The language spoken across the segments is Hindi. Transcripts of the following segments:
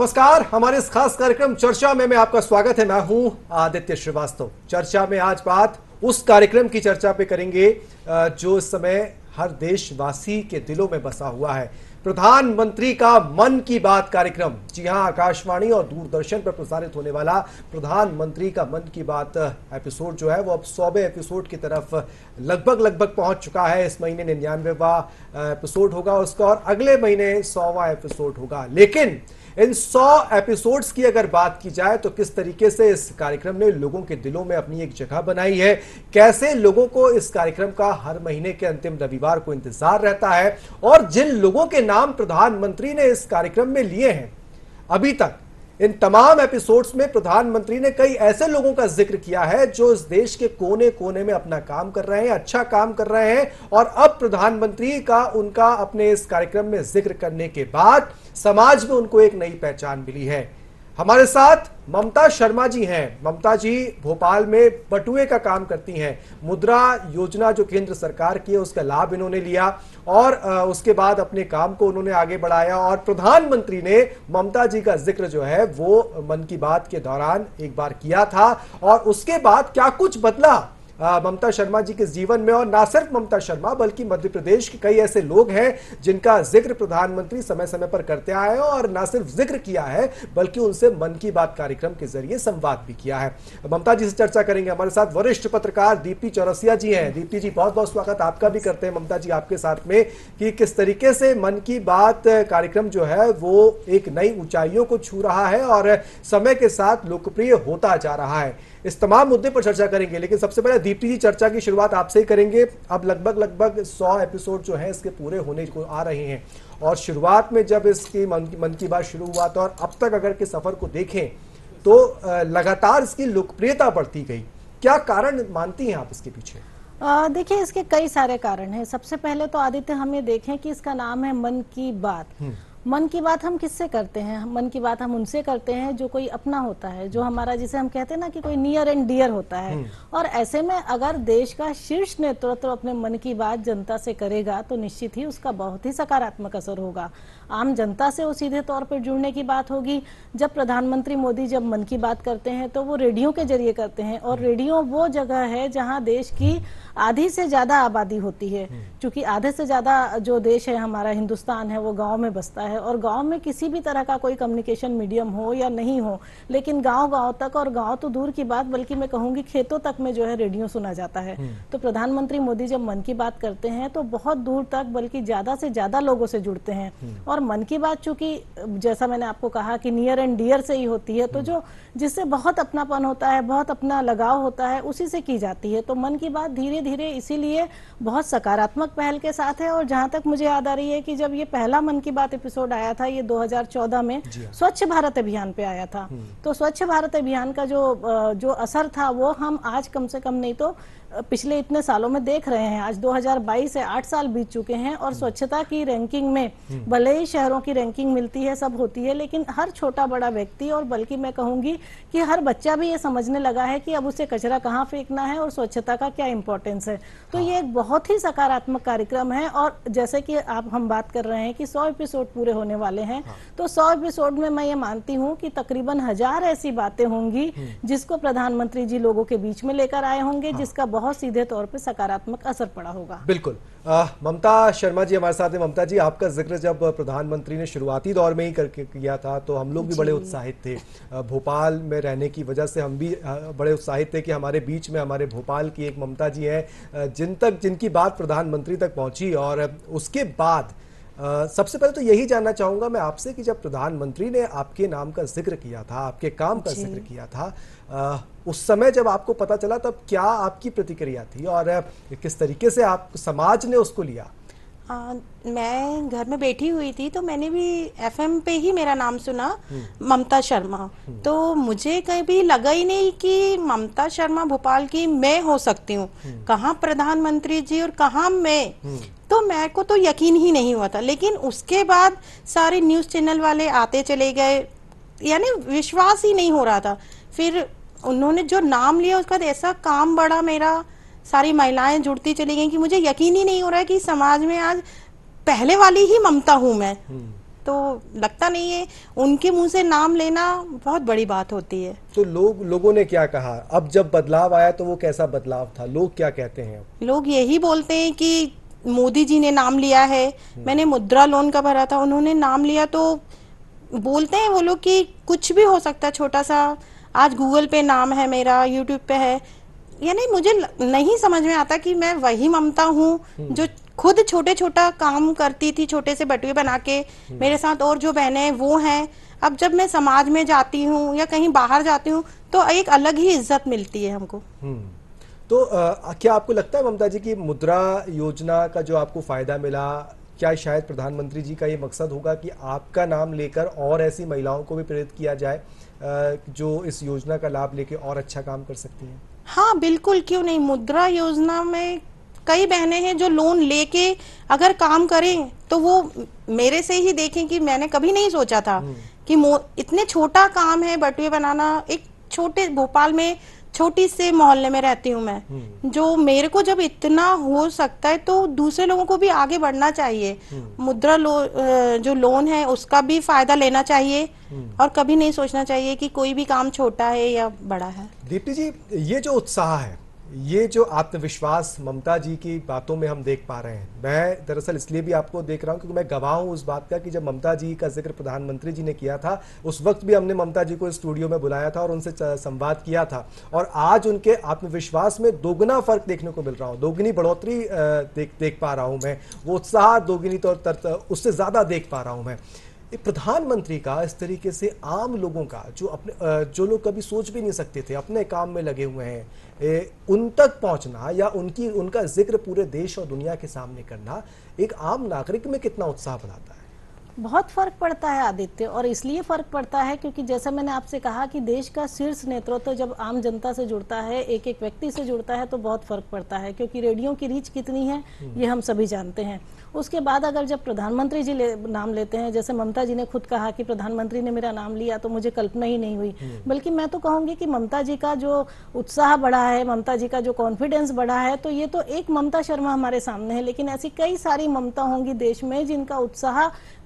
नमस्कार हमारे इस खास कार्यक्रम चर्चा में मैं आपका स्वागत है मैं हूं आदित्य श्रीवास्तव चर्चा में आज बात उस कार्यक्रम की चर्चा पे करेंगे जो इस समय हर देशवासी के दिलों में बसा हुआ है प्रधानमंत्री का मन की बात कार्यक्रम जी हां आकाशवाणी और दूरदर्शन पर प्रसारित होने वाला प्रधानमंत्री का मन की बात एपिसोड जो है वो अब सौवे एपिसोड की तरफ लगभग लगभग पहुंच चुका है इस महीने निन्यानवेवा एपिसोड होगा उसका और अगले महीने सौवा एपिसोड होगा लेकिन इन 100 एपिसोड्स की अगर बात की जाए तो किस तरीके से इस कार्यक्रम ने लोगों के दिलों में अपनी एक जगह बनाई है कैसे लोगों को इस कार्यक्रम का हर महीने के अंतिम रविवार को इंतजार रहता है और जिन लोगों के नाम प्रधानमंत्री ने इस कार्यक्रम में लिए हैं अभी तक इन तमाम एपिसोड्स में प्रधानमंत्री ने कई ऐसे लोगों का जिक्र किया है जो इस देश के कोने कोने में अपना काम कर रहे हैं अच्छा काम कर रहे हैं और अब प्रधानमंत्री का उनका अपने इस कार्यक्रम में जिक्र करने के बाद समाज में उनको एक नई पहचान मिली है हमारे साथ ममता शर्मा जी हैं ममता जी भोपाल में बटुए का काम करती हैं मुद्रा योजना जो केंद्र सरकार की है उसका लाभ इन्होंने लिया और उसके बाद अपने काम को उन्होंने आगे बढ़ाया और प्रधानमंत्री ने ममता जी का जिक्र जो है वो मन की बात के दौरान एक बार किया था और उसके बाद क्या कुछ बदला हाँ, ममता शर्मा जी के जीवन में और ना सिर्फ ममता शर्मा बल्कि मध्य प्रदेश के कई ऐसे लोग हैं जिनका जिक्र प्रधानमंत्री समय समय पर करते आए हैं और ना सिर्फ जिक्र किया है बल्कि उनसे मन की बात कार्यक्रम के जरिए संवाद भी किया है ममता जी से चर्चा करेंगे हमारे साथ वरिष्ठ पत्रकार दीप्ति चौरसिया जी हैं दीप्ति जी बहुत बहुत स्वागत आपका भी करते हैं ममता जी आपके साथ में कि किस तरीके से मन की बात कार्यक्रम जो है वो एक नई ऊंचाइयों को छू रहा है और समय के साथ लोकप्रिय होता जा रहा है इस तमाम मुद्दे पर चर्चा करेंगे लेकिन सबसे पहले दीप्ति जी चर्चा की शुरुआत आपसे ही करेंगे अब लगभग लगभग सौ एपिसोड जो है इसके पूरे होने को आ रहे हैं और शुरुआत में जब इसकी मन की, मन की बात शुरू हुआ था और अब तक अगर के सफर को देखें तो लगातार इसकी लोकप्रियता बढ़ती गई क्या कारण मानती हैं आप इसके पीछे देखिए इसके कई सारे कारण हैं सबसे पहले तो आदित्य हम ये देखें कि इसका नाम है मन की बात हम्म। मन की बात हम किससे करते हैं मन की बात हम उनसे करते हैं जो कोई अपना होता है जो हमारा जिसे हम कहते हैं ना कि कोई नियर एंड डियर होता है हम्म। और ऐसे में अगर देश का शीर्ष नेतृत्व तो अपने मन की बात जनता से करेगा तो निश्चित ही उसका बहुत ही सकारात्मक असर होगा आम जनता से वो सीधे तौर पर जुड़ने की बात होगी जब प्रधानमंत्री मोदी जब मन की बात करते हैं तो वो रेडियो के जरिए करते हैं और रेडियो वो जगह है जहाँ देश की आधी से ज्यादा आबादी होती है क्योंकि हम्म। आधे से ज्यादा जो देश है हमारा हिंदुस्तान है वो गाँव में बसता है है और गांव में किसी भी तरह का कोई कम्युनिकेशन मीडियम हो या नहीं हो लेकिन गांव गांव तक और गांव तो दूर की बात बल्कि मैं कहूंगी खेतों तक में जो है रेडियो सुना जाता है हम्म। तो प्रधानमंत्री मोदी जब मन की बात करते हैं तो बहुत दूर तक बल्कि ज्यादा से ज्यादा लोगों से जुड़ते हैं हम्म। और मन की बात चूंकि जैसा मैंने आपको कहा कि नियर एंड डियर से ही होती है तो हम्म। जो जिससे बहुत अपनापन होता है बहुत अपना लगाव होता है उसी से की जाती है तो मन की बात धीरे धीरे इसीलिए बहुत सकारात्मक पहल के साथ है और जहां तक मुझे याद आ रही है कि जब ये पहला मन की बात एपिसोड एपिसोड आया था ये 2014 में हाँ। स्वच्छ भारत अभियान पे आया था हम्म। तो स्वच्छ भारत अभियान का जो जो असर था वो हम आज कम से कम नहीं तो पिछले इतने सालों में देख रहे हैं आज 2022 से आठ साल बीत चुके हैं और स्वच्छता की रैंकिंग में भले ही शहरों की रैंकिंग मिलती है सब होती है लेकिन हर छोटा बड़ा व्यक्ति और बल्कि मैं कहूंगी कि हर बच्चा भी ये समझने लगा है कि अब उसे कचरा कहाँ फेंकना है और स्वच्छता का क्या इंपॉर्टेंस है तो ये एक बहुत ही सकारात्मक कार्यक्रम है और जैसे कि आप हम बात कर रहे हैं कि सौ एपिसोड पूरे होने वाले हैं तो सौ एपिसोड में मैं ये मानती हूँ कि तकरीबन हजार ऐसी बातें होंगी हम्म। जिसको प्रधानमंत्री जी लोगों के बीच में लेकर आए होंगे जिसका बहुत सीधे तौर पर सकारात्मक असर पड़ा होगा बिल्कुल ममता शर्मा जी हमारे साथ ममता जी आपका जिक्र जब प्रधानमंत्री ने शुरुआती दौर में ही करके किया था तो हम लोग भी बड़े उत्साहित थे भोपाल में रहने की वजह से हम भी बड़े उत्साहित थे कि हमारे बीच में हमारे भोपाल की एक ममता जी हैं जिन तक जिनकी बात प्रधानमंत्री तक पहुंची और उसके बाद Uh, सबसे पहले तो यही जानना चाहूंगा मैं आपसे कि जब प्रधानमंत्री ने आपके नाम का जिक्र किया था आपके काम का जिक्र किया था उस समय जब आपको पता चला तब क्या आपकी प्रतिक्रिया थी और किस तरीके से आप समाज ने उसको लिया आ, मैं घर में बैठी हुई थी तो मैंने भी एफएम पे ही मेरा नाम सुना हम्म। ममता शर्मा हम्म। तो मुझे कभी लगा ही नहीं कि ममता शर्मा भोपाल की मैं हो सकती हूँ हम्म। कहाँ प्रधानमंत्री जी और कहाँ मैं तो मैं को तो यकीन ही नहीं हुआ था लेकिन उसके बाद सारे न्यूज़ चैनल वाले आते चले गए यानी विश्वास ही नहीं हो रहा था फिर उन्होंने जो नाम लिया उसके बाद ऐसा काम बढ़ा मेरा सारी महिलाएं जुड़ती चली गई कि मुझे यकीन ही नहीं हो रहा है कि समाज में आज पहले वाली ही ममता हूं मैं हम्म। तो लगता नहीं है उनके मुंह से नाम लेना बहुत बड़ी बात होती है तो लोग लोगों ने क्या कहा अब जब बदलाव आया तो वो कैसा बदलाव था लोग क्या कहते हैं लोग यही बोलते हैं कि मोदी जी ने नाम लिया है हम्म। मैंने मुद्रा लोन का भरा था उन्होंने नाम लिया तो बोलते हैं वो लोग कि कुछ भी हो सकता छोटा सा आज गूगल पे नाम है मेरा यूट्यूब पे है यानी मुझे नहीं समझ में आता कि मैं वही ममता हूँ हम्म। जो खुद छोटे छोटा काम करती थी छोटे से बटुए बना के हम्म। मेरे साथ और जो बहने वो हैं अब जब मैं समाज में जाती हूँ या कहीं बाहर जाती हूँ तो एक अलग ही इज्जत मिलती है हमको हम्म। तो आ, क्या आपको लगता है ममता जी की मुद्रा योजना का जो आपको फायदा मिला क्या शायद प्रधानमंत्री जी का ये मकसद होगा कि आपका नाम लेकर और ऐसी महिलाओं को भी प्रेरित किया जाए जो इस योजना का लाभ लेके और अच्छा काम कर सकती हैं हाँ बिल्कुल क्यों नहीं मुद्रा योजना में कई बहनें हैं जो लोन लेके अगर काम करें तो वो मेरे से ही देखें कि मैंने कभी नहीं सोचा था हम्म। कि इतने छोटा काम है बटुए बनाना एक छोटे भोपाल में छोटी से मोहल्ले में रहती हूँ मैं हम्म। जो मेरे को जब इतना हो सकता है तो दूसरे लोगों को भी आगे बढ़ना चाहिए हम्म। मुद्रा लो जो लोन है उसका भी फायदा लेना चाहिए हम्म। और कभी नहीं सोचना चाहिए कि कोई भी काम छोटा है या बड़ा है दीप्ति जी ये जो उत्साह है ये जो आत्मविश्वास ममता जी की बातों में हम देख पा रहे हैं मैं दरअसल इसलिए भी आपको देख रहा हूं क्योंकि मैं गवाह हूं उस बात का कि जब ममता जी का जिक्र प्रधानमंत्री जी ने किया था उस वक्त भी हमने ममता जी को स्टूडियो में बुलाया था और उनसे संवाद किया था और आज उनके आत्मविश्वास में दोगुना फर्क देखने को मिल रहा हूँ दोगुनी बढ़ोतरी देख देख पा रहा हूँ मैं वो उत्साह दोगुनी तौर उससे ज़्यादा देख पा रहा हूँ मैं प्रधानमंत्री का इस तरीके से आम लोगों का जो अपने जो लोग कभी सोच भी नहीं सकते थे अपने काम में लगे हुए हैं ए, उन तक पहुंचना या उनकी उनका जिक्र पूरे देश और दुनिया के सामने करना एक आम नागरिक में कितना उत्साह बनाता है बहुत फर्क पड़ता है आदित्य और इसलिए फर्क पड़ता है क्योंकि जैसे मैंने आपसे कहा कि देश का शीर्ष नेतृत्व तो जब आम जनता से जुड़ता है एक एक व्यक्ति से जुड़ता है तो बहुत फर्क पड़ता है क्योंकि रेडियो की रीच कितनी है ये हम सभी जानते हैं उसके बाद अगर जब प्रधानमंत्री जी ले, नाम लेते हैं जैसे ममता जी ने खुद कहा कि प्रधानमंत्री ने मेरा नाम लिया तो मुझे कल्पना ही नहीं हुई हम्म। बल्कि मैं तो कहूंगी कि ममता जी का जो उत्साह बढ़ा है ममता जी का जो कॉन्फिडेंस बढ़ा है तो ये तो एक ममता शर्मा हमारे सामने है लेकिन ऐसी कई सारी ममता होंगी देश में जिनका उत्साह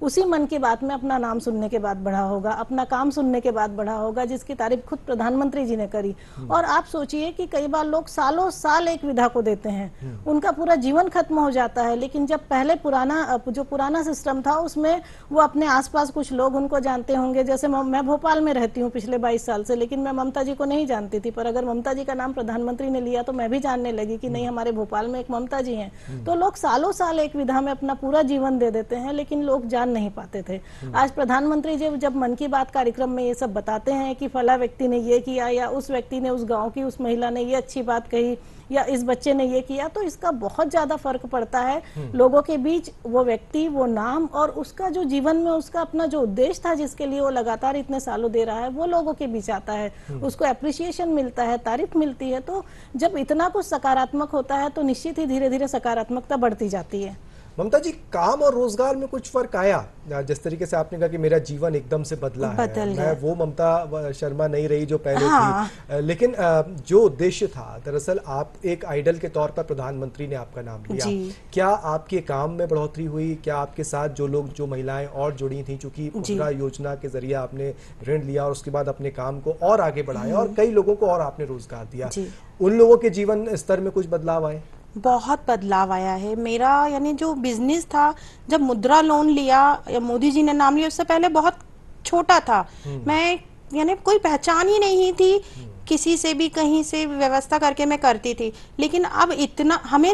उसी मन की बात में अपना नाम सुनने के बाद बढ़ा होगा अपना काम सुनने के बाद बढ़ा होगा जिसकी तारीफ खुद प्रधानमंत्री जी ने करी हम्म। और आप सोचिए कि कई बार लोग सालों साल एक विधा को देते हैं हम्म। उनका पूरा जीवन खत्म हो जाता है लेकिन जब पहले पुराना जो पुराना सिस्टम था उसमें वो अपने आसपास कुछ लोग उनको जानते होंगे जैसे मैं भोपाल में रहती हूँ पिछले बाईस साल से लेकिन मैं ममता जी को नहीं जानती थी पर अगर ममता जी का नाम प्रधानमंत्री ने लिया तो मैं भी जानने लगी कि नहीं हम्म। हमारे भोपाल में एक ममता जी है तो लोग सालों साल एक विधा में अपना पूरा जीवन दे देते हैं लेकिन लोग जान नहीं पाते थे हम्म। आज प्रधानमंत्री जी जब मन की बात कार्यक्रम में ये सब बताते हैं कि फला व्यक्ति ने ये किया या उस व्यक्ति ने उस गाँव की उस महिला ने ये अच्छी बात कही या इस बच्चे ने ये किया तो इसका बहुत ज्यादा फर्क पड़ता है हम्म। लोगों के बीच वो व्यक्ति वो नाम और उसका जो जीवन में उसका अपना जो उद्देश्य था जिसके लिए वो लगातार इतने सालों दे रहा है वो लोगों के बीच आता है हम्म। उसको अप्रिसिएशन मिलता है तारीफ मिलती है तो जब इतना कुछ सकारात्मक होता है तो निश्चित ही धीरे धीरे सकारात्मकता बढ़ती जाती है ममता जी काम और रोजगार में कुछ फर्क आया जिस तरीके से आपने कहा कि मेरा जीवन एकदम से बदला बदल है मैं वो ममता शर्मा नहीं रही जो पहले हाँ। थी लेकिन जो उद्देश्य था दरअसल आप एक आइडल के तौर पर प्रधानमंत्री ने आपका नाम लिया क्या आपके काम में बढ़ोतरी हुई क्या आपके साथ जो लोग जो महिलाएं और जुड़ी थी चूंकि मुद्रा योजना के जरिए आपने ऋण लिया और उसके बाद अपने काम को और आगे बढ़ाया और हम्म। कई लोगों को और आपने रोजगार दिया उन लोगों के जीवन स्तर में कुछ बदलाव आए बहुत बदलाव आया है मेरा यानी जो बिजनेस था जब मुद्रा लोन लिया मोदी जी ने नाम लिया उससे पहले बहुत छोटा था हम्म। मैं यानी कोई पहचान ही नहीं थी हम्म। किसी से भी कहीं से व्यवस्था करके मैं करती थी लेकिन अब इतना हमें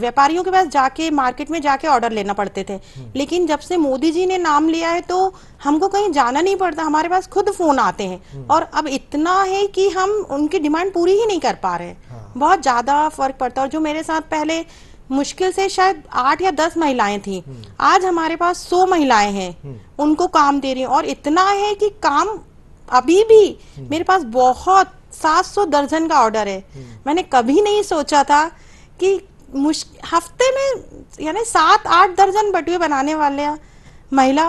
व्यापारियों के पास जाके मार्केट में जाके ऑर्डर लेना पड़ते थे हम्म। लेकिन जब से मोदी जी ने नाम लिया है तो हमको कहीं जाना नहीं पड़ता हमारे पास खुद फोन आते हैं हम्म। और अब इतना है कि हम उनकी डिमांड पूरी ही नहीं कर पा रहे हाँ। बहुत ज्यादा फर्क पड़ता है और जो मेरे साथ पहले मुश्किल से शायद आठ या दस महिलाएं थी हम्म। आज हमारे पास सौ महिलाएं हैं उनको काम दे रही और इतना है कि काम अभी भी मेरे पास बहुत सात सौ दर्जन का ऑर्डर है मैंने कभी नहीं सोचा था कि हफ्ते में यानी सात आठ दर्जन बटुए बनाने वाले महिला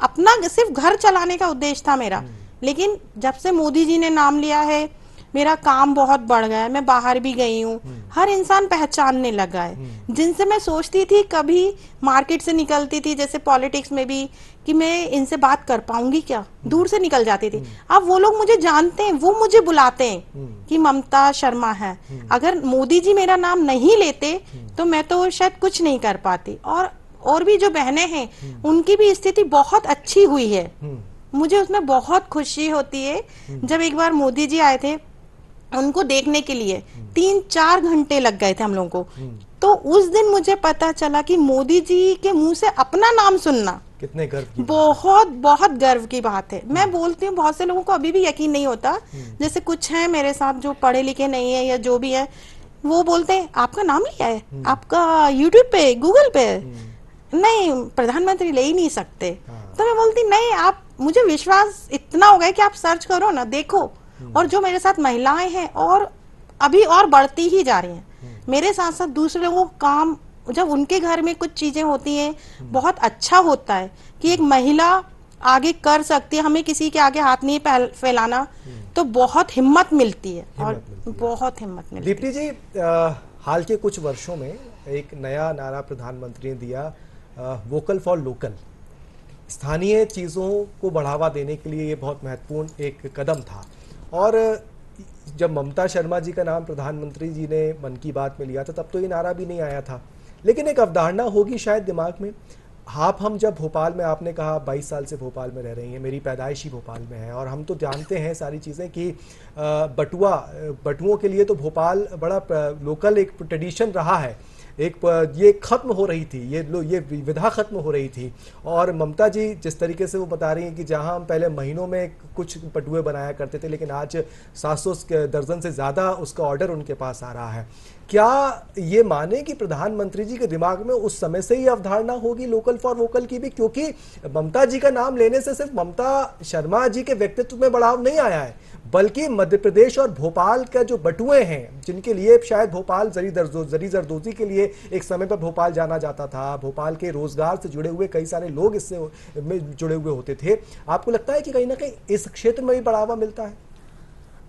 अपना सिर्फ घर चलाने का उद्देश्य था मेरा हम्म। लेकिन जब से मोदी जी ने नाम लिया है मेरा काम बहुत बढ़ गया है मैं बाहर भी गई हूँ हम्म। हर इंसान पहचानने लगा है हम्म। जिनसे मैं सोचती थी कभी मार्केट से निकलती थी जैसे पॉलिटिक्स में भी कि मैं इनसे बात कर पाऊंगी क्या दूर से निकल जाती थी अब वो लोग मुझे जानते हैं वो मुझे बुलाते हैं कि ममता शर्मा है अगर मोदी जी मेरा नाम नहीं लेते तो मैं तो शायद कुछ नहीं कर पाती और और भी जो बहनें हैं उनकी भी स्थिति बहुत अच्छी हुई है मुझे उसमें बहुत खुशी होती है जब एक बार मोदी जी आए थे उनको देखने के लिए तीन चार घंटे लग गए थे हम लोगों को तो उस दिन मुझे पता चला कि मोदी जी के मुंह से अपना नाम सुनना कितने गर्व की बहुत बहुत गर्व की बात है मैं हम्म। बोलती हूँ बहुत से लोगों को अभी भी यकीन नहीं होता हम्म। जैसे कुछ है मेरे साथ जो पढ़े लिखे नहीं है या जो भी है वो बोलते हैं आपका नाम लिया है हम्म। आपका यूट्यूब पे गूगल पे नहीं प्रधानमंत्री ले ही नहीं सकते हाँ। तो मैं बोलती नहीं आप मुझे विश्वास इतना हो गया कि आप सर्च करो ना देखो और जो मेरे साथ महिलाएं हैं और अभी और बढ़ती ही जा रही हैं मेरे साथ साथ दूसरे लोगों का काम जब उनके घर में कुछ चीजें होती हैं बहुत अच्छा होता है कि एक महिला आगे कर सकती है हमें किसी के आगे हाथ नहीं फैलाना तो बहुत हिम्मत मिलती है और मिलती बहुत हिम्मत मिलती है दीप्ति जी हाल के कुछ वर्षों में एक नया नारा प्रधानमंत्री ने दिया आ, वोकल फॉर लोकल स्थानीय चीज़ों को बढ़ावा देने के लिए ये बहुत महत्वपूर्ण एक कदम था और जब ममता शर्मा जी का नाम प्रधानमंत्री जी ने मन की बात में लिया था तब तो ये नारा भी नहीं आया था लेकिन एक अवधारणा होगी शायद दिमाग में आप हम जब भोपाल में आपने कहा 22 साल से भोपाल में रह रही हैं मेरी पैदाइश ही भोपाल में है और हम तो जानते हैं सारी चीज़ें कि बटुआ बटुओं के लिए तो भोपाल बड़ा लोकल एक ट्रेडिशन रहा है एक ये ख़त्म हो रही थी ये लो ये विधा ख़त्म हो रही थी और ममता जी जिस तरीके से वो बता रही हैं कि जहाँ हम पहले महीनों में कुछ पटुए बनाया करते थे लेकिन आज सात सौ दर्जन से ज़्यादा उसका ऑर्डर उनके पास आ रहा है क्या ये माने कि प्रधानमंत्री जी के दिमाग में उस समय से ही अवधारणा होगी लोकल फॉर वोकल की भी क्योंकि ममता जी का नाम लेने से सिर्फ ममता शर्मा जी के व्यक्तित्व में बढ़ाव नहीं आया है बल्कि मध्य प्रदेश और भोपाल का जो बटुए हैं जिनके लिए शायद भोपाल जरी दर्जो जरी जरदोजी के लिए एक समय पर भोपाल जाना जाता था भोपाल के रोजगार से जुड़े हुए कई सारे लोग इससे में जुड़े हुए होते थे आपको लगता है कि कहीं ना कहीं इस क्षेत्र में भी बढ़ावा मिलता है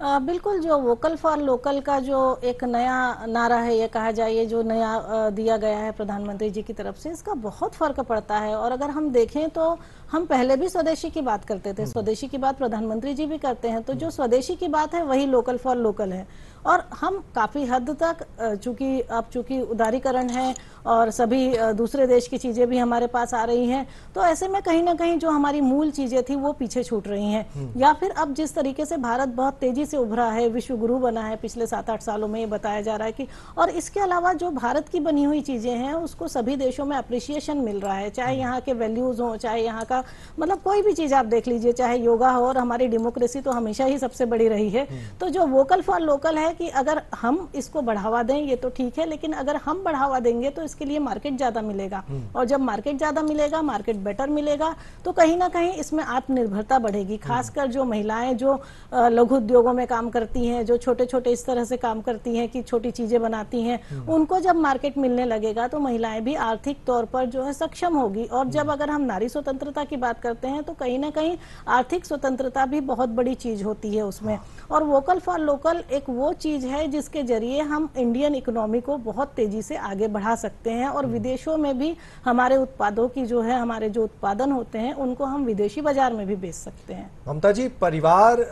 आ, बिल्कुल जो वोकल फॉर लोकल का जो एक नया नारा है ये कहा जाए जो नया दिया गया है प्रधानमंत्री जी की तरफ से इसका बहुत फर्क पड़ता है और अगर हम देखें तो हम पहले भी स्वदेशी की बात करते थे हम्म। स्वदेशी की बात प्रधानमंत्री जी भी करते हैं तो जो हम्म। स्वदेशी की बात है वही लोकल फॉर लोकल है और हम काफ़ी हद तक चूंकि अब चूंकि उदारीकरण है और सभी दूसरे देश की चीज़ें भी हमारे पास आ रही हैं तो ऐसे में कहीं ना कहीं जो हमारी मूल चीज़ें थी वो पीछे छूट रही हैं हम्म। या फिर अब जिस तरीके से भारत बहुत तेज़ी से उभरा है विश्व गुरु बना है पिछले सात आठ सालों में ये बताया जा रहा है कि और इसके अलावा जो भारत की बनी हुई चीज़ें हैं उसको सभी देशों में अप्रिशिएशन मिल रहा है चाहे हम्म। यहाँ के वैल्यूज़ हों चाहे यहाँ का मतलब कोई भी चीज़ आप देख लीजिए चाहे योगा हो और हमारी डेमोक्रेसी तो हमेशा ही सबसे बड़ी रही है हम्म। तो जो वोकल फॉर लोकल है कि अगर हम इसको बढ़ावा दें ये तो ठीक है लेकिन अगर हम बढ़ावा देंगे तो इसके लिए मार्केट ज़्यादा मिलेगा हम्म। और जब मार्केट ज़्यादा मिलेगा मार्केट बेटर मिलेगा तो कहीं ना कहीं इसमें आत्मनिर्भरता बढ़ेगी हम्म। खासकर जो महिलाएं जो लघु उद्योगों में काम करती हैं जो छोटे छोटे इस तरह से काम करती हैं कि छोटी चीज़ें बनाती हैं हम्म। उनको जब मार्केट मिलने लगेगा तो महिलाएं भी आर्थिक तौर पर जो है सक्षम होगी और जब अगर हम नारी स्वतंत्रता की बात करते हैं तो कहीं ना कहीं आर्थिक स्वतंत्रता भी बहुत बड़ी चीज़ होती है उसमें हाँ। और वोकल फॉर लोकल एक वो चीज़ है जिसके जरिए हम इंडियन इकोनॉमी को बहुत तेज़ी से आगे बढ़ा सकते हैं और हम्म। विदेशों में भी हमारे उत्पादों की जो है हमारे जो उत्पादन होते हैं उनको हम विदेशी बाजार में भी बेच सकते हैं ममता जी परिवार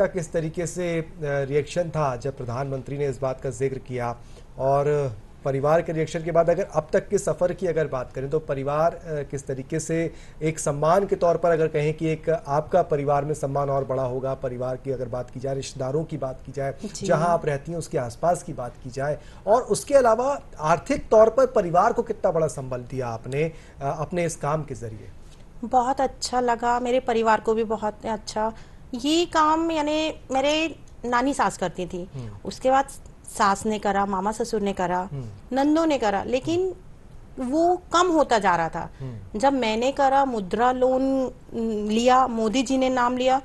का किस तरीके से रिएक्शन था जब प्रधानमंत्री ने इस बात का जिक्र किया और परिवार के रिएक्शन के बाद अगर अब तक के सफ़र की अगर बात करें तो परिवार किस तरीके से एक सम्मान के तौर पर अगर कहें कि एक आपका परिवार में सम्मान और बड़ा होगा परिवार की अगर बात की जाए रिश्तेदारों की बात की जाए जहाँ आप रहती हैं उसके आसपास की बात की जाए और उसके अलावा आर्थिक तौर पर परिवार को कितना बड़ा संबल दिया आपने अपने इस काम के ज़रिए बहुत अच्छा लगा मेरे परिवार को भी बहुत अच्छा ये काम यानी मेरे नानी सास करती थी हम्म। उसके बाद सास ने करा मामा ससुर ने करा हम्म। नंदों ने करा लेकिन वो कम होता जा रहा था हम्म। जब मैंने करा मुद्रा लोन लिया मोदी जी ने नाम लिया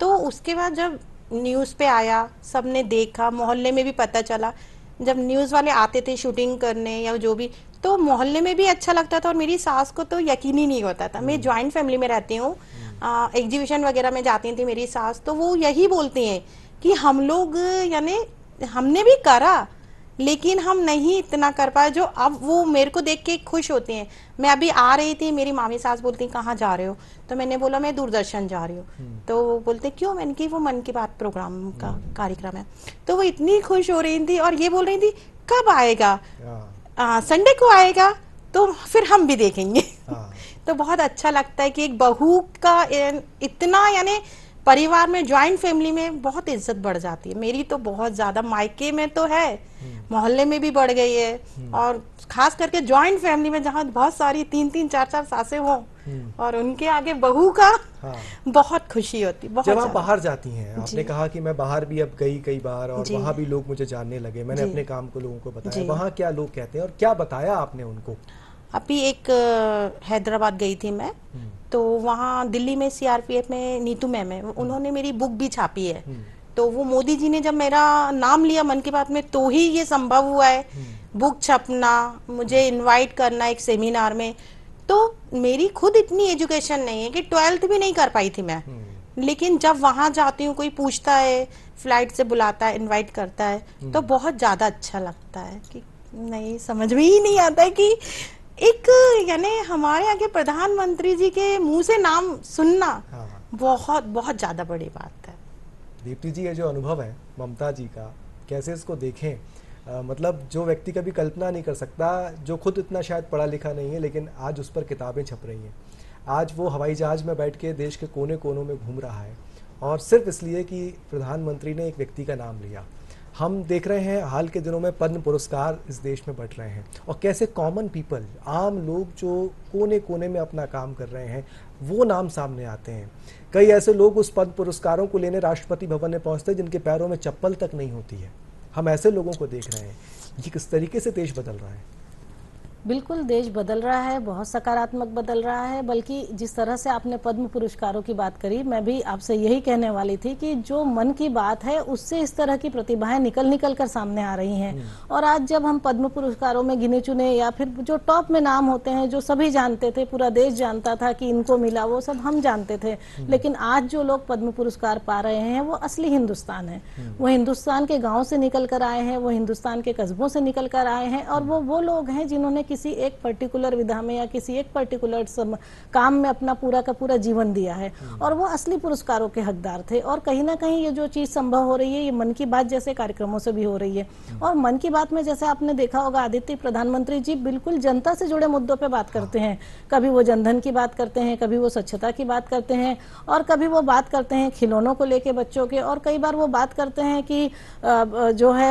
तो उसके बाद जब न्यूज़ पे आया सबने देखा मोहल्ले में भी पता चला जब न्यूज़ वाले आते थे शूटिंग करने या जो भी तो मोहल्ले में भी अच्छा लगता था और मेरी सास को तो यकीन ही नहीं होता था मैं ज्वाइंट हम्म। फैमिली में रहती हूँ एग्जीबिशन वगैरह में जाती थी मेरी सास तो वो यही बोलती हैं कि हम लोग यानी हमने भी करा लेकिन हम नहीं इतना कर पाए जो अब वो मेरे को देख के खुश होते हैं मैं अभी आ रही थी मेरी मामी सास बोलती कहाँ जा रहे हो तो मैंने बोला मैं दूरदर्शन जा रही हूँ हम्म। तो वो बोलते क्यों मैंने की वो मन की बात प्रोग्राम का हम्म। कार्यक्रम है तो वो इतनी खुश हो रही थी और ये बोल रही थी कब आएगा संडे को आएगा तो फिर हम भी देखेंगे हाँ। तो बहुत अच्छा लगता है कि एक बहू का इतना यानी परिवार में ज्वाइंट फैमिली में बहुत इज्जत बढ़ जाती है मेरी तो बहुत ज्यादा मायके में तो है मोहल्ले में भी बढ़ गई है और खास करके ज्वाइंट फैमिली में जहाँ बहुत सारी तीन तीन चार चार सासे हों हम्म। और उनके आगे बहू का हाँ। बहुत खुशी होती बहुत जब आप बाहर जाती हैं आपने कहा कि मैं बाहर भी अब गई कई बार और वहाँ भी लोग मुझे जानने लगे मैंने अपने काम को लोगों को बताया वहाँ क्या लोग कहते हैं और क्या बताया आपने उनको अभी एक हैदराबाद गई थी मैं हम्म। तो वहाँ दिल्ली में सीआरपीएफ में नीतू मैम है उन्होंने मेरी बुक भी छापी है हम्म। तो वो मोदी जी ने जब मेरा नाम लिया मन की बात में तो ही ये संभव हुआ है हम्म। बुक छपना मुझे इनवाइट करना एक सेमिनार में तो मेरी खुद इतनी एजुकेशन नहीं है कि ट्वेल्थ भी नहीं कर पाई थी मैं लेकिन जब वहाँ जाती हूँ कोई पूछता है फ्लाइट से बुलाता है इनवाइट करता है तो बहुत ज़्यादा अच्छा लगता है कि नहीं समझ में ही नहीं आता है कि एक यानी हमारे आगे प्रधानमंत्री जी के मुंह से नाम सुनना हाँ, हाँ। बहुत बहुत ज्यादा बड़ी बात है दीप्ति जी ये जो अनुभव है ममता जी का कैसे इसको देखें आ, मतलब जो व्यक्ति कभी कल्पना नहीं कर सकता जो खुद इतना शायद पढ़ा लिखा नहीं है लेकिन आज उस पर किताबें छप रही हैं आज वो हवाई जहाज में बैठ के देश के कोने कोनों में घूम रहा है और सिर्फ इसलिए कि प्रधानमंत्री ने एक व्यक्ति का नाम लिया हम देख रहे हैं हाल के दिनों में पद्म पुरस्कार इस देश में बढ़ रहे हैं और कैसे कॉमन पीपल आम लोग जो कोने कोने में अपना काम कर रहे हैं वो नाम सामने आते हैं कई ऐसे लोग उस पद्म पुरस्कारों को लेने राष्ट्रपति भवन में पहुंचते हैं जिनके पैरों में चप्पल तक नहीं होती है हम ऐसे लोगों को देख रहे हैं ये किस तरीके से देश बदल रहा है बिल्कुल देश बदल रहा है बहुत सकारात्मक बदल रहा है बल्कि जिस तरह से आपने पद्म पुरस्कारों की बात करी मैं भी आपसे यही कहने वाली थी कि जो मन की बात है उससे इस तरह की प्रतिभाएं निकल निकल कर सामने आ रही हैं हम्म। और आज जब हम पद्म पुरस्कारों में गिने चुने या फिर जो टॉप में नाम होते हैं जो सभी जानते थे पूरा देश जानता था कि इनको मिला वो सब हम जानते थे हम्म। लेकिन आज जो लोग पद्म पुरस्कार पा रहे हैं वो असली हिंदुस्तान है हम्म। वो हिंदुस्तान के गाँव से निकल कर आए हैं वो हिंदुस्तान के कस्बों से निकल कर आए हैं और वो वो लोग हैं जिन्होंने किसी एक पर्टिकुलर विधा में या किसी एक पर्टिकुलर काम में अपना पूरा का पूरा जीवन दिया है हम्म। और वो असली पुरस्कारों के हकदार थे और कहीं ना कहीं ये जो चीज़ संभव हो रही है ये मन की बात जैसे कार्यक्रमों से भी हो रही है हम्म। और मन की बात में जैसे आपने देखा होगा आदित्य प्रधानमंत्री जी बिल्कुल जनता से जुड़े मुद्दों पर बात करते हैं कभी वो जनधन की बात करते हैं कभी वो स्वच्छता की बात करते हैं और कभी वो बात करते हैं खिलौनों को लेके बच्चों के और कई बार वो बात करते हैं कि जो है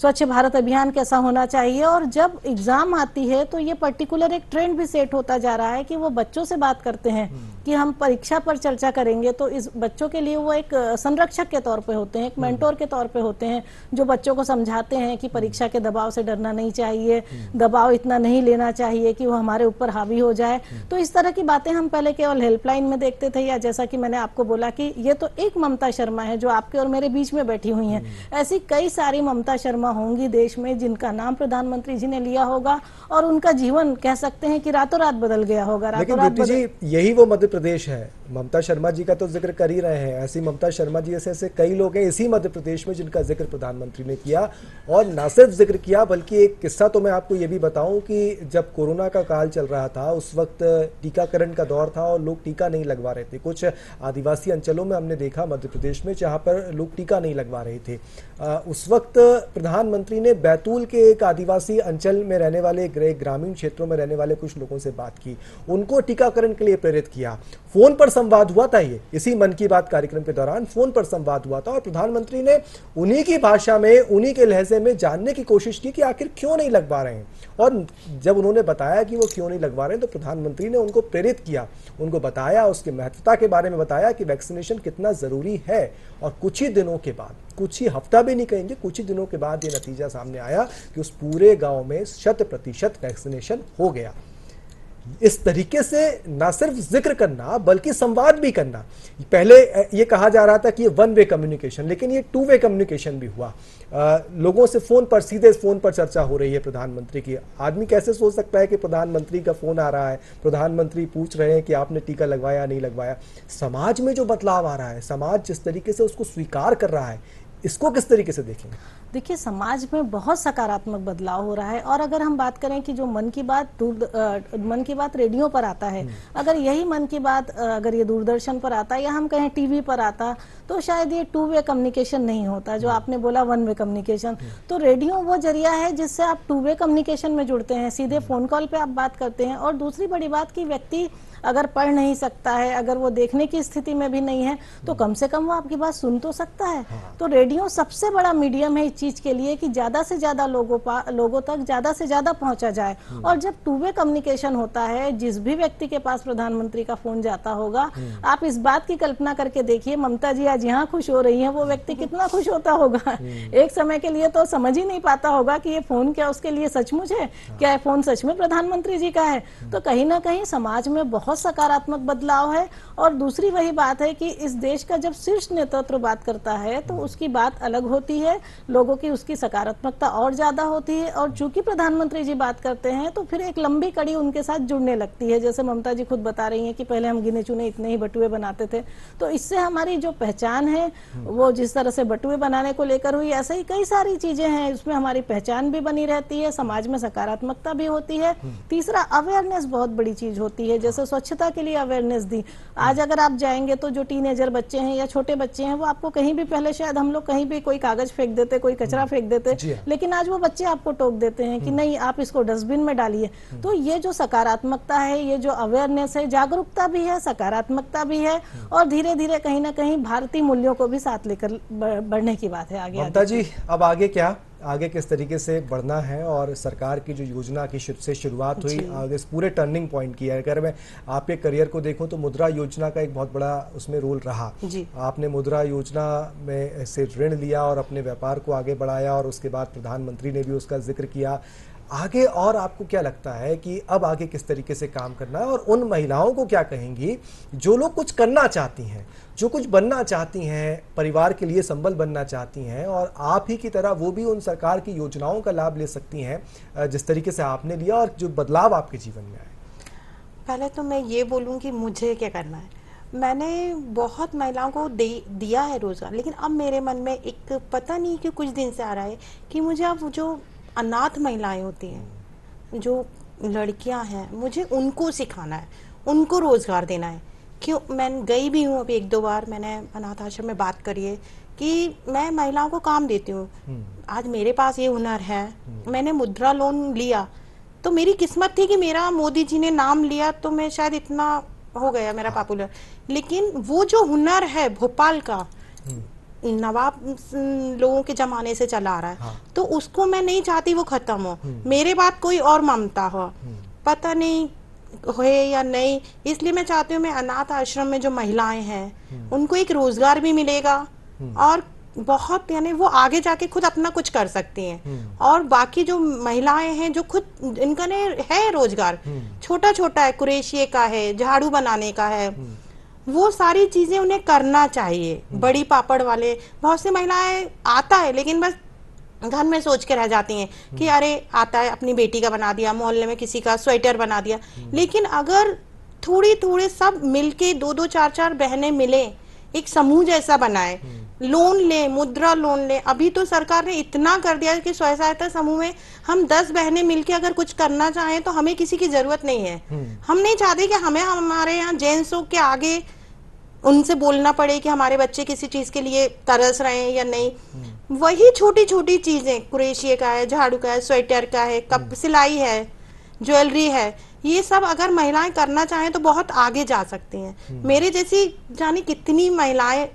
स्वच्छ भारत अभियान कैसा होना चाहिए और जब एग्जाम आती है है तो ये पर्टिकुलर एक ट्रेंड भी सेट होता जा रहा है कि वो बच्चों से बात करते हैं हम्म। कि हम परीक्षा पर चर्चा करेंगे तो इस बच्चों के लिए वो एक संरक्षक के तौर पे होते हैं एक मेंटोर हम्म। के तौर पे होते हैं जो बच्चों को समझाते हैं कि परीक्षा के दबाव से डरना नहीं चाहिए हम्म। दबाव इतना नहीं लेना चाहिए कि वो हमारे ऊपर हावी हो जाए तो इस तरह की बातें हम पहले केवल हेल्पलाइन में देखते थे या जैसा कि मैंने आपको बोला कि ये तो एक ममता शर्मा है जो आपके और मेरे बीच में बैठी हुई है ऐसी कई सारी ममता शर्मा होंगी देश में जिनका नाम प्रधानमंत्री जी ने लिया होगा और और उनका जीवन कह सकते हैं कि रातों रात बदल गया होगा रातों रात जी यही वो मध्य प्रदेश है ममता शर्मा जी का तो जिक्र कर ही रहे हैं ऐसी ममता शर्मा जी ऐसे ऐसे कई लोग हैं इसी मध्य प्रदेश में जिनका जिक्र प्रधानमंत्री ने किया और ना सिर्फ जिक्र किया बल्कि एक किस्सा तो मैं आपको ये भी बताऊं कि जब कोरोना का काल चल रहा था उस वक्त टीकाकरण का दौर था और लोग टीका नहीं लगवा रहे थे कुछ आदिवासी अंचलों में हमने देखा मध्य प्रदेश में जहाँ पर लोग टीका नहीं लगवा रहे थे उस वक्त प्रधानमंत्री ने बैतूल के एक आदिवासी अंचल में रहने वाले ग्रामीण क्षेत्रों में रहने वाले कुछ लोगों से बात की उनको टीकाकरण के लिए प्रेरित किया फोन पर संवाद हुआ था ये इसी मन की बात कार्यक्रम के दौरान फोन पर संवाद हुआ था और प्रधानमंत्री ने उन्हीं की भाषा में उन्हीं के लहजे में जानने की कोशिश की कि आखिर क्यों नहीं लगवा रहे हैं और जब उन्होंने बताया कि वो क्यों नहीं लगवा रहे हैं तो प्रधानमंत्री ने उनको प्रेरित किया उनको बताया उसके महत्वता के बारे में बताया कि वैक्सीनेशन कितना ज़रूरी है और कुछ ही दिनों के बाद कुछ ही हफ्ता भी नहीं कहेंगे कुछ ही दिनों के बाद ये नतीजा सामने आया कि उस पूरे गाँव में शत प्रतिशत वैक्सीनेशन हो गया इस तरीके से ना सिर्फ जिक्र करना बल्कि संवाद भी करना पहले ये कहा जा रहा था कि ये वन वे कम्युनिकेशन लेकिन ये टू वे कम्युनिकेशन भी हुआ आ, लोगों से फ़ोन पर सीधे फ़ोन पर चर्चा हो रही है प्रधानमंत्री की आदमी कैसे सोच सकता है कि प्रधानमंत्री का फ़ोन आ रहा है प्रधानमंत्री पूछ रहे हैं कि आपने टीका लगवाया नहीं लगवाया समाज में जो बदलाव आ रहा है समाज जिस तरीके से उसको स्वीकार कर रहा है इसको किस तरीके से देखेंगे देखिए समाज में बहुत सकारात्मक बदलाव हो रहा है और अगर हम बात करें कि जो मन की बात दूर मन की बात रेडियो पर आता है हम्म। अगर यही मन की बात अगर ये दूरदर्शन पर आता या हम कहें टीवी पर आता तो शायद ये टू वे कम्युनिकेशन नहीं होता जो हम्म। आपने बोला वन वे कम्युनिकेशन तो रेडियो वो जरिया है जिससे आप टू वे कम्युनिकेशन में जुड़ते हैं सीधे फ़ोन कॉल पर आप बात करते हैं और दूसरी बड़ी बात की व्यक्ति अगर पढ़ नहीं सकता है अगर वो देखने की स्थिति में भी नहीं है तो कम से कम वो आपकी बात सुन तो सकता है हाँ। तो रेडियो सबसे बड़ा मीडियम है इस चीज़ के लिए कि ज़्यादा से ज़्यादा लोगों लोगों तक ज़्यादा से ज़्यादा पहुंचा जाए हम्म। और जब टू वे कम्युनिकेशन होता है जिस भी व्यक्ति के पास प्रधानमंत्री का फ़ोन जाता होगा हम्म। आप इस बात की कल्पना करके देखिए ममता जी आज यहाँ खुश हो रही है वो व्यक्ति कितना खुश होता होगा हम्म। एक समय के लिए तो समझ ही नहीं पाता होगा कि ये फ़ोन क्या उसके लिए सचमुच है हाँ। क्या ये फ़ोन सच में प्रधानमंत्री जी का है तो कहीं ना कहीं समाज में बहुत बहुत सकारात्मक बदलाव है और दूसरी वही बात है कि इस देश का जब शीर्ष नेतृत्व बात करता है तो उसकी बात अलग होती है लोगों की उसकी सकारात्मकता और ज़्यादा होती है और चूंकि प्रधानमंत्री जी बात करते हैं तो फिर एक लंबी कड़ी उनके साथ जुड़ने लगती है जैसे ममता जी खुद बता रही है कि पहले हम गिने चुने इतने ही बटुए बनाते थे तो इससे हमारी जो पहचान है वो जिस तरह से बटुए बनाने को लेकर हुई ऐसे ही कई सारी चीज़ें हैं इसमें हमारी पहचान भी बनी रहती है समाज में सकारात्मकता भी होती है तीसरा अवेयरनेस बहुत बड़ी चीज़ होती है जैसे स्वच्छ स्वच्छता के लिए अवेयरनेस दी आज अगर आप जाएंगे तो जो टीनेजर बच्चे हैं या छोटे बच्चे हैं वो आपको कहीं भी पहले शायद हम लोग कहीं भी कोई कागज फेंक देते कोई कचरा फेंक देते हाँ। लेकिन आज वो बच्चे आपको टोक देते हैं कि हम्म। नहीं आप इसको डस्टबिन में डालिए हम्म। तो ये जो सकारात्मकता है ये जो अवेयरनेस है जागरूकता भी है सकारात्मकता भी है हम्म। और धीरे धीरे कहीं ना कहीं भारतीय मूल्यों को भी साथ लेकर बढ़ने की बात है आगे जी अब आगे क्या आगे किस तरीके से बढ़ना है और सरकार की जो योजना की शुरू से शुरुआत हुई आगे इस पूरे टर्निंग पॉइंट की है अगर मैं आपके करियर को देखूं तो मुद्रा योजना का एक बहुत बड़ा उसमें रोल रहा आपने मुद्रा योजना में से ऋण लिया और अपने व्यापार को आगे बढ़ाया और उसके बाद प्रधानमंत्री ने भी उसका जिक्र किया आगे और आपको क्या लगता है कि अब आगे किस तरीके से काम करना है और उन महिलाओं को क्या कहेंगी जो लोग कुछ करना चाहती हैं जो कुछ बनना चाहती हैं परिवार के लिए संबल बनना चाहती हैं और आप ही की तरह वो भी उन सरकार की योजनाओं का लाभ ले सकती हैं जिस तरीके से आपने लिया और जो बदलाव आपके जीवन में आए पहले तो मैं ये बोलूँ कि मुझे क्या करना है मैंने बहुत महिलाओं को दे दिया है रोज़गार लेकिन अब मेरे मन में एक पता नहीं कि कुछ दिन से आ रहा है कि मुझे अब जो अनाथ महिलाएं होती हैं जो लड़कियां हैं मुझे उनको सिखाना है उनको रोज़गार देना है क्यों मैं गई भी हूँ अभी एक दो बार मैंने अनाथ आश्रम में बात करी है कि मैं महिलाओं को काम देती हूँ हम्म। आज मेरे पास ये हुनर है हम्म। मैंने मुद्रा लोन लिया तो मेरी किस्मत थी कि मेरा मोदी जी ने नाम लिया तो मैं शायद इतना हो गया मेरा पॉपुलर हाँ। लेकिन वो जो हुनर है भोपाल का हम्म। नवाब लोगों के ज़माने से चला आ रहा है हाँ। तो उसको मैं नहीं चाहती वो ख़त्म हो हम्म। मेरे बात कोई और ममता हो हम्म। पता नहीं होए या नहीं इसलिए मैं चाहती हूँ मैं अनाथ आश्रम में जो महिलाएं हैं हम्म। उनको एक रोज़गार भी मिलेगा और बहुत यानी वो आगे जाके खुद अपना कुछ कर सकती हैं और बाकी जो महिलाएं हैं जो खुद इनका ने है रोजगार छोटा छोटा है कुरेशिये का है झाड़ू बनाने का है वो सारी चीज़ें उन्हें करना चाहिए हम्म। बड़ी पापड़ वाले बहुत सी महिलाएं आता है लेकिन बस घर में सोच के रह जाती हैं कि हम्म। अरे आता है अपनी बेटी का बना दिया मोहल्ले में किसी का स्वेटर बना दिया हम्म। लेकिन अगर थोड़ी थोड़ी सब मिलके दो दो चार चार बहनें मिलें एक समूह जैसा बनाए हम्म। लोन ले मुद्रा लोन ले अभी तो सरकार ने इतना कर दिया कि स्वयं सहायता समूह में हम दस बहनें मिलकर अगर कुछ करना चाहें तो हमें किसी की जरूरत नहीं है हम्म। हम नहीं चाहते कि हमें हमारे यहाँ जेंट्सों के आगे उनसे बोलना पड़े कि हमारे बच्चे किसी चीज के लिए तरस रहे हैं या नहीं हम्म। वही छोटी छोटी चीजें कुरेशिये का है झाड़ू का है स्वेटर का है कप सिलाई है ज्वेलरी है ये सब अगर महिलाएं करना चाहें तो बहुत आगे जा सकती हैं हम्म। मेरे जैसी जाने कितनी महिलाएं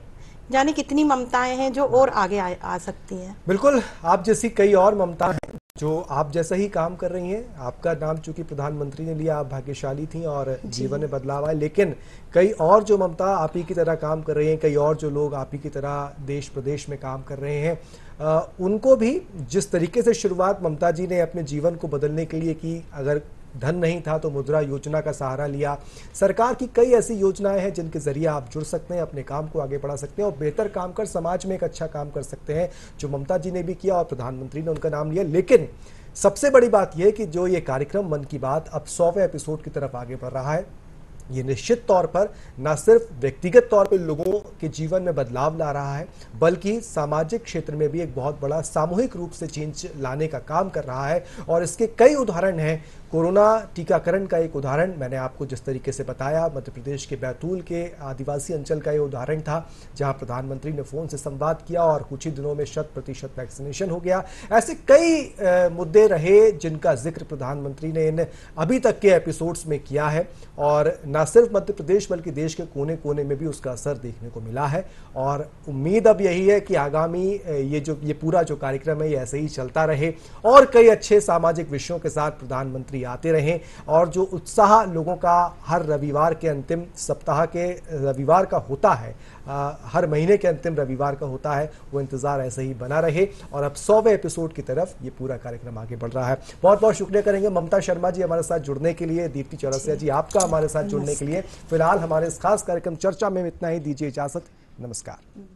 जाने कितनी ममताएं हैं जो और आगे आ, आ सकती हैं बिल्कुल आप जैसी कई और ममता हैं जो आप जैसा ही काम कर रही हैं आपका नाम चूंकि प्रधानमंत्री ने लिया आप भाग्यशाली थी और जीवन में बदलाव आए लेकिन कई और जो ममता आप ही की तरह काम कर रही हैं कई और जो लोग आप ही की तरह देश प्रदेश में काम कर रहे हैं उनको भी जिस तरीके से शुरुआत ममता जी ने अपने जीवन को बदलने के लिए की अगर धन नहीं था तो मुद्रा योजना का सहारा लिया सरकार की कई ऐसी योजनाएं हैं जिनके जरिए आप जुड़ सकते हैं अपने काम को आगे बढ़ा सकते हैं और बेहतर काम कर समाज में एक अच्छा काम कर सकते हैं जो ममता जी ने भी किया और प्रधानमंत्री ने उनका नाम लिया लेकिन सबसे बड़ी बात यह कि जो ये कार्यक्रम मन की बात अब सौवें एपिसोड की तरफ आगे बढ़ रहा है ये निश्चित तौर पर न सिर्फ व्यक्तिगत तौर पर लोगों के जीवन में बदलाव ला रहा है बल्कि सामाजिक क्षेत्र में भी एक बहुत बड़ा सामूहिक रूप से चेंज लाने का काम कर रहा है और इसके कई उदाहरण हैं कोरोना टीकाकरण का एक उदाहरण मैंने आपको जिस तरीके से बताया मध्य प्रदेश के बैतूल के आदिवासी अंचल का ये उदाहरण था जहां प्रधानमंत्री ने फ़ोन से संवाद किया और कुछ ही दिनों में शत प्रतिशत वैक्सीनेशन हो गया ऐसे कई मुद्दे रहे जिनका जिक्र प्रधानमंत्री ने इन अभी तक के एपिसोड्स में किया है और न सिर्फ मध्य प्रदेश बल्कि देश के कोने कोने में भी उसका असर देखने को मिला है और उम्मीद अब यही है कि आगामी ये जो ये पूरा जो कार्यक्रम है ये ऐसे ही चलता रहे और कई अच्छे सामाजिक विषयों के साथ प्रधानमंत्री भी आते रहें और जो उत्साह लोगों का हर रविवार के अंतिम सप्ताह के रविवार का होता है आ, हर महीने के अंतिम रविवार का होता है वो इंतज़ार ऐसे ही बना रहे और अब सौवें एपिसोड की तरफ ये पूरा कार्यक्रम आगे बढ़ रहा है बहुत बहुत शुक्रिया करेंगे ममता शर्मा जी हमारे साथ जुड़ने के लिए दीप्ति चौरसिया जी आपका हमारे साथ जुड़ने के लिए फिलहाल हमारे इस खास कार्यक्रम चर्चा में इतना ही दीजिए इजाजत नमस्कार